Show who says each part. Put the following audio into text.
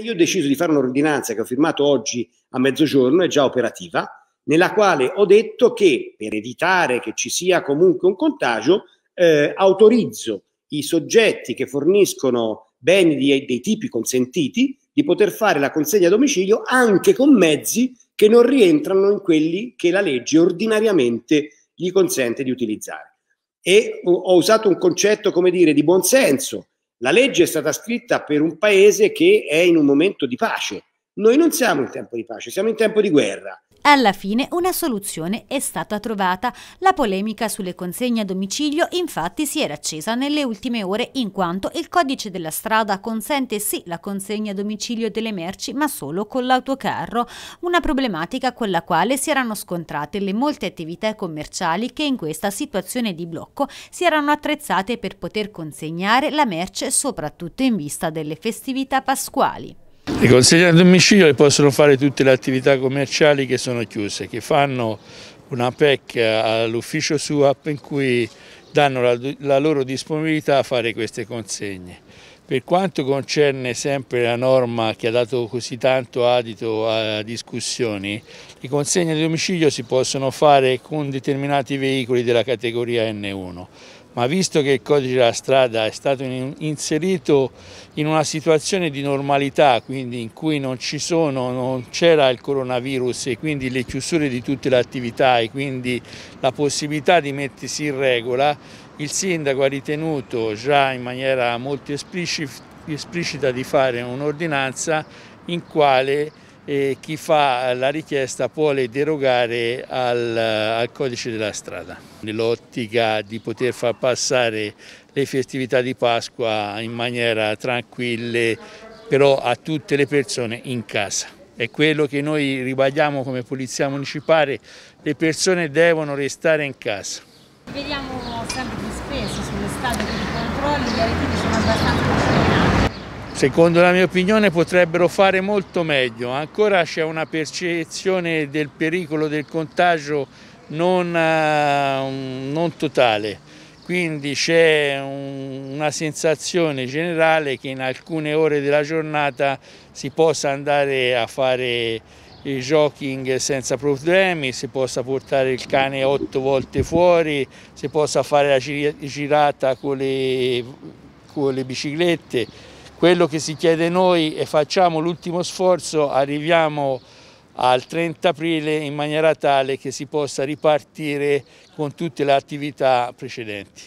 Speaker 1: io ho deciso di fare un'ordinanza che ho firmato oggi a mezzogiorno, è già operativa, nella quale ho detto che per evitare che ci sia comunque un contagio, eh, autorizzo i soggetti che forniscono beni di, dei tipi consentiti di poter fare la consegna a domicilio anche con mezzi che non rientrano in quelli che la legge ordinariamente gli consente di utilizzare. E ho, ho usato un concetto, come dire, di buonsenso, la legge è stata scritta per un paese che è in un momento di pace, noi non siamo in tempo di pace, siamo in tempo di guerra.
Speaker 2: Alla fine una soluzione è stata trovata. La polemica sulle consegne a domicilio infatti si era accesa nelle ultime ore in quanto il codice della strada consente sì la consegna a domicilio delle merci ma solo con l'autocarro, una problematica con la quale si erano scontrate le molte attività commerciali che in questa situazione di blocco si erano attrezzate per poter consegnare la merce soprattutto in vista delle festività pasquali.
Speaker 3: I consiglieri a domicilio possono fare tutte le attività commerciali che sono chiuse, che fanno una PEC all'ufficio SUAP in cui danno la, la loro disponibilità a fare queste consegne. Per quanto concerne sempre la norma che ha dato così tanto adito a discussioni, le consegne di domicilio si possono fare con determinati veicoli della categoria N1 ma visto che il codice della strada è stato inserito in una situazione di normalità, quindi in cui non ci sono, non c'era il coronavirus e quindi le chiusure di tutte le attività e quindi la possibilità di mettersi in regola, il sindaco ha ritenuto già in maniera molto esplicita di fare un'ordinanza in quale e chi fa la richiesta può derogare al, al codice della strada. Nell'ottica di poter far passare le festività di Pasqua in maniera tranquilla, però a tutte le persone in casa. È quello che noi ribadiamo come Polizia Municipale, le persone devono restare in casa.
Speaker 2: Vediamo sempre più spesso sullo
Speaker 1: stato dei controlli, gli aretini sono abbastanza
Speaker 3: Secondo la mia opinione potrebbero fare molto meglio, ancora c'è una percezione del pericolo del contagio non, eh, non totale, quindi c'è un, una sensazione generale che in alcune ore della giornata si possa andare a fare il jogging senza problemi, si possa portare il cane otto volte fuori, si possa fare la girata con le, con le biciclette quello che si chiede noi è facciamo l'ultimo sforzo, arriviamo al 30 aprile in maniera tale che si possa ripartire con tutte le attività precedenti.